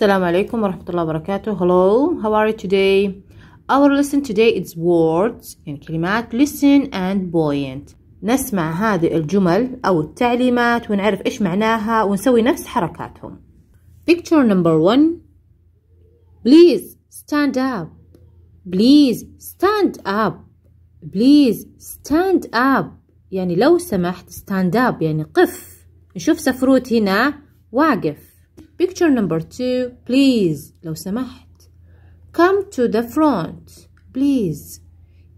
السلام عليكم ورحمة الله وبركاته Hello, how are you today? Our lesson today is words يعني كلمات listen and buoyant نسمع هذه الجمل أو التعليمات ونعرف إيش معناها ونسوي نفس حركاتهم Picture number one Please stand up Please stand up Please stand up يعني لو سمحت stand up يعني قف نشوف سفروت هنا واقف Picture number two, please, لو سمحت. Come to the front, please.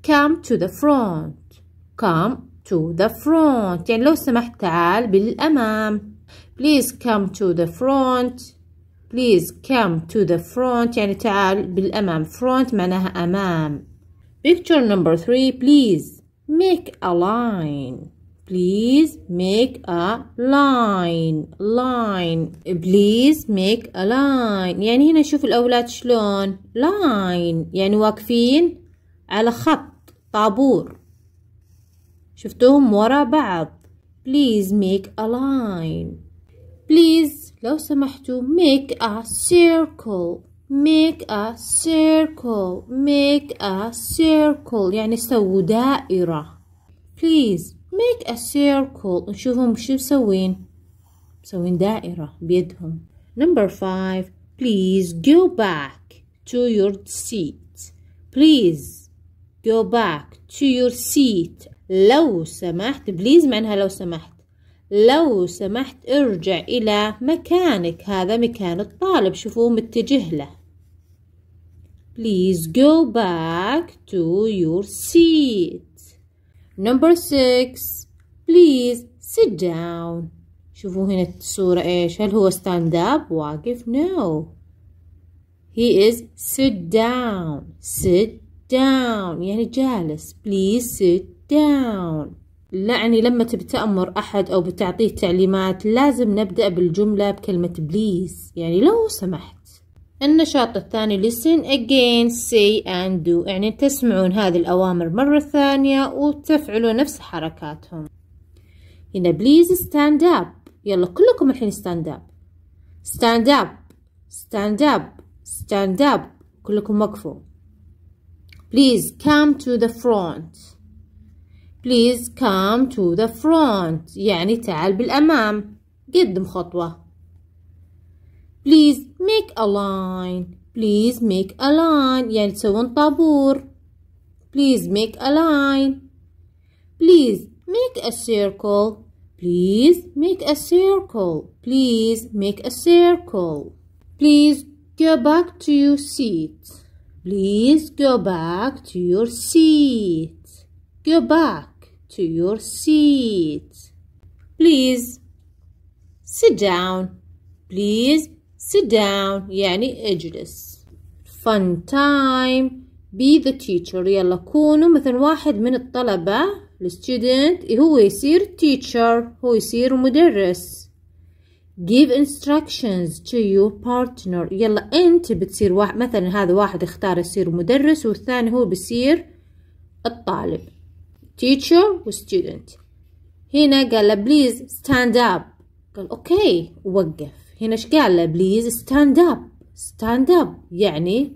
Come to the front. Come to the front. يعني لو سمحت تعال بالأمام. Please come to the front. Please come to the front. يعني تعال بالأمام. Front معناها أمام. Picture number three, please. Make a line. Please make a line line Please make a line يعني هنا شوف الأولاد شلون line يعني واقفين على خط طابور شفتوهم ورا بعض Please make a line Please لو سمحتوا make a circle make a circle make a circle يعني سووا دائرة please make a circle نشوفهم شو مسوين مسوين دائرة بيدهم number five please go back to your seat please go back to your seat لو سمحت بليز معناها لو سمحت لو سمحت ارجع إلى مكانك هذا مكان الطالب شوفوه متجه له Please go back to your seat Number six Please sit down شوفوا هنا الصورة إيش هل هو stand up واقف no he is sit down sit down يعني جالس please sit down يعني لما تبي تأمر أحد أو بتعطيه تعليمات لازم نبدأ بالجملة بكلمة بليز يعني لو سمحت النشاط الثاني listen again say and do يعني تسمعون هذه الأوامر مرة ثانية وتفعلوا نفس حركاتهم هنا please stand up يلا كلكم الحين stand up stand up stand up stand up كلكم وقفوا please come to the front please come to the front يعني تعال بالأمام قدم خطوة please Make a line. Please make a line. يلسون طابور. Please make a line. Please make a circle. Please make a circle. Please make a circle. Please go back to your seat. Please go back to your seat. Go back to your seat. Please sit down. Please sit down يعني اجلس fun time be the teacher يلا كونوا مثلا واحد من الطلبة الستودنت هو يصير teacher هو يصير مدرس give instructions to your partner يلا انت بتصير واحد مثلا هذا واحد اختار يصير مدرس والثاني هو بيصير الطالب teacher و student هنا قال له please stand up قال اوكي وقف هنا ايش قال له بليز ستاند اب ستاند اب يعني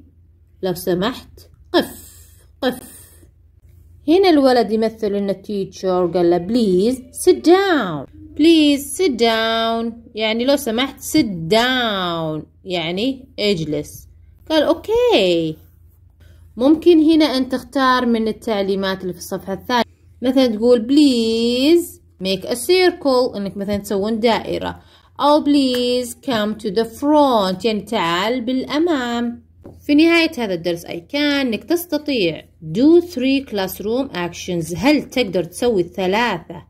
لو سمحت قف قف هنا الولد يمثل ان التيتشر قال له بليز sit down بليز sit down يعني لو سمحت sit down يعني اجلس قال اوكي ممكن هنا أن تختار من التعليمات اللي في الصفحة الثانية مثلا تقول بليز ميك a circle انك مثلا تسوون دائرة أو oh, please come to the front يعني تعال بالأمام في نهاية هذا الدرس أي كان إنك تستطيع do three classroom actions هل تقدر تسوي ثلاثة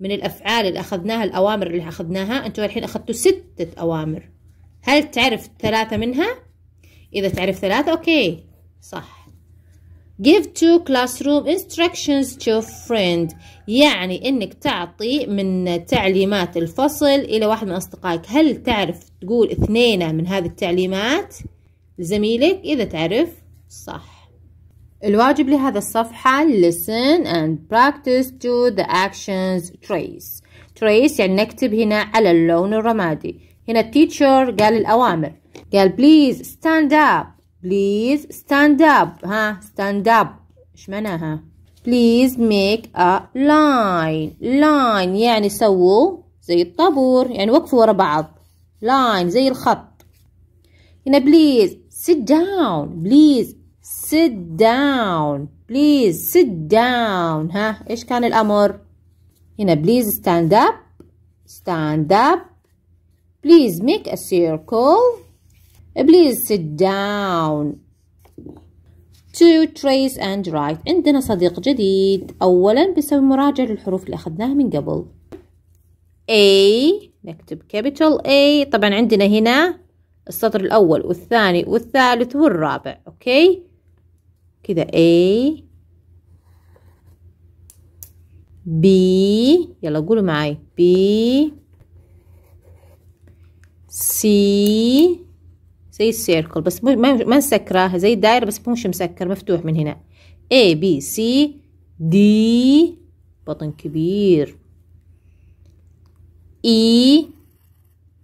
من الأفعال اللي أخذناها الأوامر اللي أخذناها أنتوا الحين أخذتوا ستة أوامر هل تعرف ثلاثة منها؟ إذا تعرف ثلاثة أوكي صح give two classroom instructions to friend يعني انك تعطي من تعليمات الفصل الى واحد من اصدقائك هل تعرف تقول اثنين من هذه التعليمات لزميلك اذا تعرف صح الواجب لهذا الصفحة listen and practice to the actions trace trace يعني نكتب هنا على اللون الرمادي هنا التيتشر قال الأوامر قال please stand up بليز ستاند اب ها ستاند اب ايش معناها بليز ميك ا لاين لاين يعني سووا زي الطابور يعني وقفوا ورا بعض لاين زي الخط هنا بليز سيت داون بليز سيت داون بليز سيت داون ها ايش كان الامر هنا بليز ستاند اب ستاند اب بليز ميك ا سيركل Please sit down. To trace and write. عندنا صديق جديد. أولا بسوي مراجعة للحروف اللي أخذناها من قبل. A نكتب capital A. طبعا عندنا هنا السطر الأول والثاني والثالث والرابع. أوكي؟ كذا A B يلا قولوا معي B C زي السيركل بس ما, ما نسكره زي الدائرة بس مش مسكر مفتوح من هنا A B C D بطن كبير E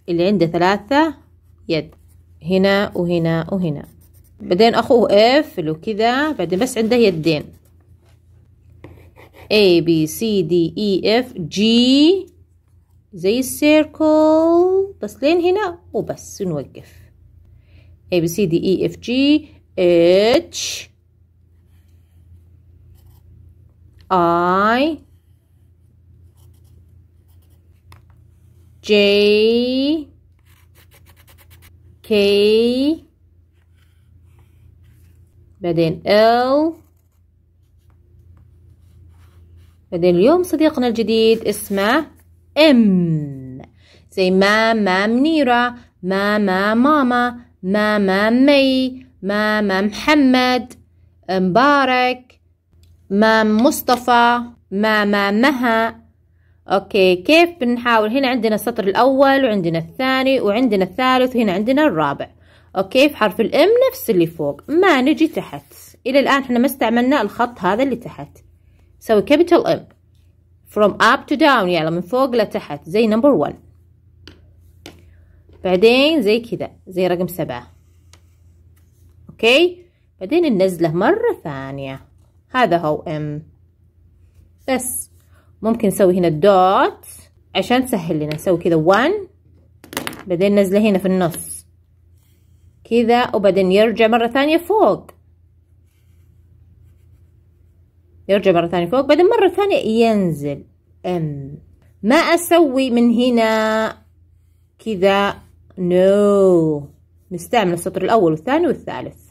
اللي عنده ثلاثة يد هنا وهنا وهنا بعدين أخوه F لو كذا بعدين بس عنده يدين A B C D E F G زي السيركل بس لين هنا وبس نوقف A B C D E F G H I J K بعدين L بعدين اليوم صديقنا الجديد اسمه M زي ما ما منيرة ما ما ماما ماما مي ماما محمد مبارك مام مصطفى ماما مها اوكي كيف بنحاول هنا عندنا السطر الاول وعندنا الثاني وعندنا الثالث وهنا عندنا الرابع اوكي في حرف الام نفس اللي فوق ما نجي تحت الى الان احنا ما استعملنا الخط هذا اللي تحت سوي كابيتال ام from up to down يعني من فوق لتحت زي نمبر 1 بعدين زي كذا زي رقم سبعة اوكي بعدين النزلة مرة ثانية هذا هو ام بس ممكن نسوي هنا الدوت عشان تسهل لنا نسوي كذا وان بعدين نزلة هنا في النص كذا وبعدين يرجع مرة ثانية فوق يرجع مرة ثانية فوق بعدين مرة ثانية ينزل ام ما اسوي من هنا كذا no نستعمل السطر الأول والثاني والثالث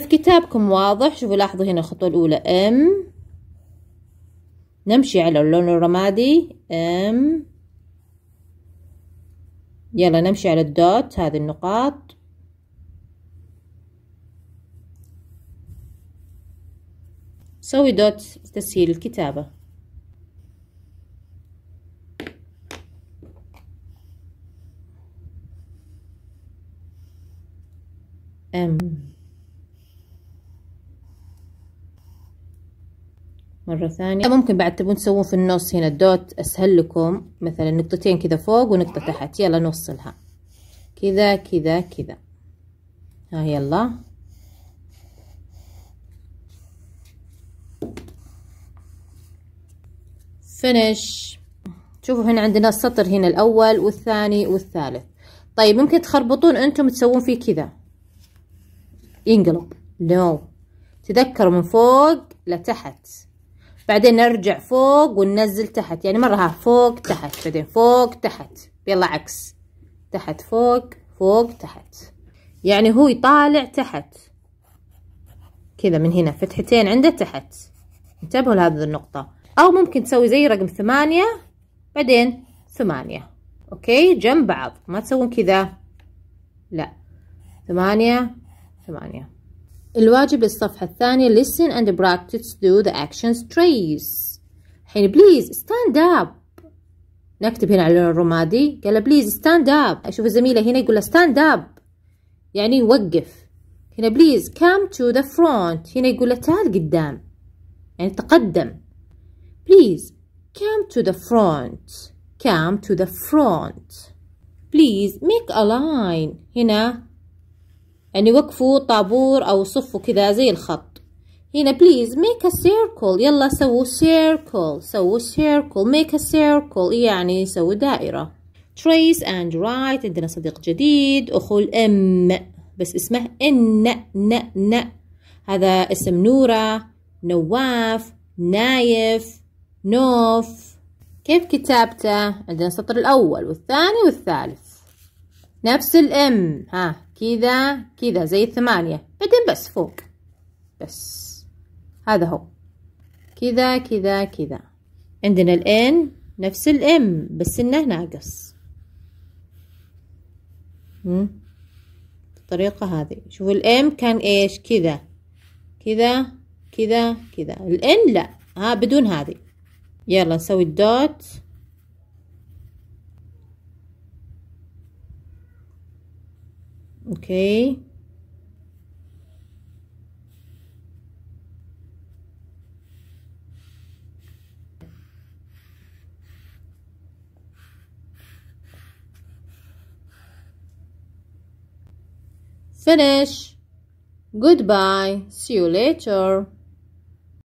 في كتابكم واضح شوفوا لاحظوا هنا الخطوة الأولى ام نمشي على اللون الرمادي ام يلا نمشي على الدوت هذه النقاط سوي دوت تسهيل الكتابة ام مرة ثانية طيب، ممكن بعد تبون تسوون في النص هنا الدوت أسهل لكم مثلا نقطتين كذا فوق ونقطة آه. تحت يلا نوصلها كذا كذا كذا ها يلا فينيش شوفوا هنا عندنا السطر هنا الأول والثاني والثالث طيب ممكن تخربطون أنتم تسوون فيه كذا ينقلب نو no. تذكروا من فوق لتحت بعدين نرجع فوق وننزل تحت يعني مرة ها فوق تحت بعدين فوق تحت يلا عكس تحت فوق فوق تحت يعني هو يطالع تحت كذا من هنا فتحتين عنده تحت انتبهوا لهذه النقطة أو ممكن تسوي زي رقم ثمانية بعدين ثمانية أوكي جنب بعض ما تسوون كذا لا ثمانية ثمانية الواجب الصفحة الثانية listen and practice do the actions trace الحين please stand up نكتب هنا على الرمادي قال please بليز stand up أشوف الزميلة هنا يقول له stand up يعني وقف هنا بليز come to the front هنا يقول له تعال قدام يعني تقدم بليز come to the front come to the front please make a line هنا يعني وقفوا طابور أو صفوا كذا زي الخط هنا بليز ميك a circle يلا سووا circle سووا circle make a circle يعني سووا دائرة trace and write عندنا صديق جديد أخو الأم بس اسمه إن ن ن هذا اسم نورة نواف نايف نوف كيف كتابته عندنا السطر الأول والثاني والثالث نفس الأم ها كذا كذا زي الثمانية بعدين بس فوق بس هذا هو كذا كذا كذا عندنا الان نفس الام بس انه ناقص بالطريقة هذه شوفوا الام كان ايش كذا كذا كذا كذا الان لا ها بدون هذه يلا نسوي الدوت okay finish goodbye see you later